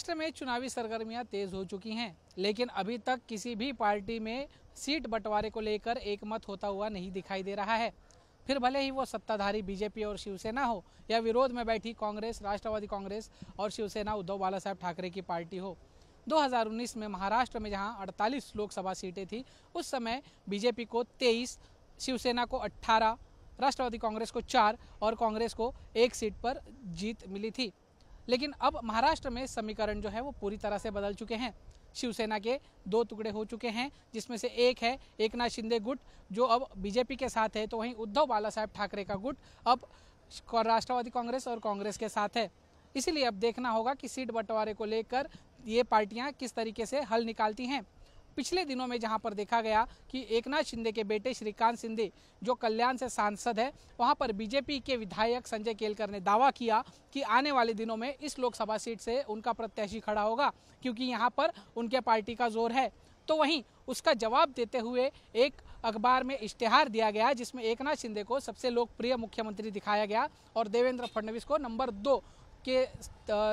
महाराष्ट्र में चुनावी सरगर्मियां तेज हो चुकी हैं लेकिन अभी तक किसी भी पार्टी में सीट बंटवारे को लेकर एक मत होता हुआ नहीं दिखाई दे रहा है फिर भले ही वो सत्ताधारी बीजेपी और शिवसेना हो या विरोध में बैठी कांग्रेस राष्ट्रवादी कांग्रेस और शिवसेना उद्धव बाला साहब ठाकरे की पार्टी हो 2019 में महाराष्ट्र में जहां 48 लोकसभा सीटें थी उस समय बीजेपी को 23, शिवसेना को 18, राष्ट्रवादी कांग्रेस को 4 और कांग्रेस को एक सीट पर जीत मिली थी लेकिन अब महाराष्ट्र में समीकरण जो है वो पूरी तरह से बदल चुके हैं शिवसेना के दो टुकड़े हो चुके हैं जिसमें से एक है एक नाथ शिंदे गुट जो अब बीजेपी के साथ है तो वहीं उद्धव बाला साहेब ठाकरे का गुट अब राष्ट्रवादी कांग्रेस और कांग्रेस के साथ है इसीलिए अब देखना होगा कि सीट बंटवारे को लेकर ये पार्टियां किस तरीके से हल निकालती हैं पिछले दिनों में जहां पर देखा गया कि एकनाथ शिंदे के बेटे श्रीकांत शिंदे जो कल्याण से सांसद है वहां पर बीजेपी के विधायक संजय केलकर ने दावा किया कि आने वाले दिनों में इस लोकसभा सीट से उनका प्रत्याशी खड़ा होगा क्योंकि यहां पर उनके पार्टी का जोर है तो वहीं उसका जवाब देते हुए एक अखबार में इश्तेहार दिया गया जिसमें एकनाथ शिंदे को सबसे लोकप्रिय मुख्यमंत्री दिखाया गया और देवेंद्र फडणवीस को नंबर दो के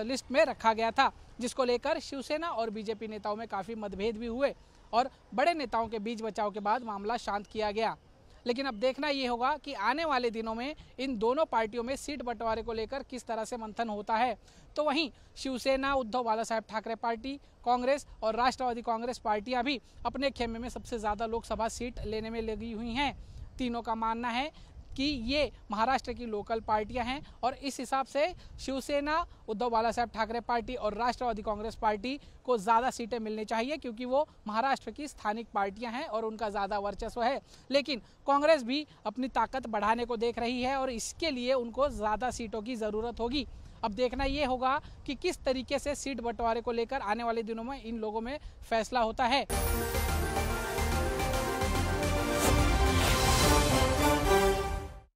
लिस्ट में रखा गया था जिसको लेकर शिवसेना और बीजेपी नेताओं में काफ़ी मतभेद भी हुए और बड़े नेताओं के बीच बचाव के बाद मामला शांत किया गया लेकिन अब देखना ये होगा कि आने वाले दिनों में इन दोनों पार्टियों में सीट बंटवारे को लेकर किस तरह से मंथन होता है तो वहीं शिवसेना उद्धव बाला साहेब ठाकरे पार्टी कांग्रेस और राष्ट्रवादी कांग्रेस पार्टियां भी अपने खेमे में सबसे ज़्यादा लोकसभा सीट लेने में लगी हुई हैं तीनों का मानना है कि ये महाराष्ट्र की लोकल पार्टियां हैं और इस हिसाब से शिवसेना उद्धव बाला साहेब ठाकरे पार्टी और राष्ट्रवादी कांग्रेस पार्टी को ज़्यादा सीटें मिलनी चाहिए क्योंकि वो महाराष्ट्र की स्थानिक पार्टियां हैं और उनका ज़्यादा वर्चस्व है लेकिन कांग्रेस भी अपनी ताकत बढ़ाने को देख रही है और इसके लिए उनको ज़्यादा सीटों की ज़रूरत होगी अब देखना ये होगा कि किस तरीके से सीट बंटवारे को लेकर आने वाले दिनों में इन लोगों में फैसला होता है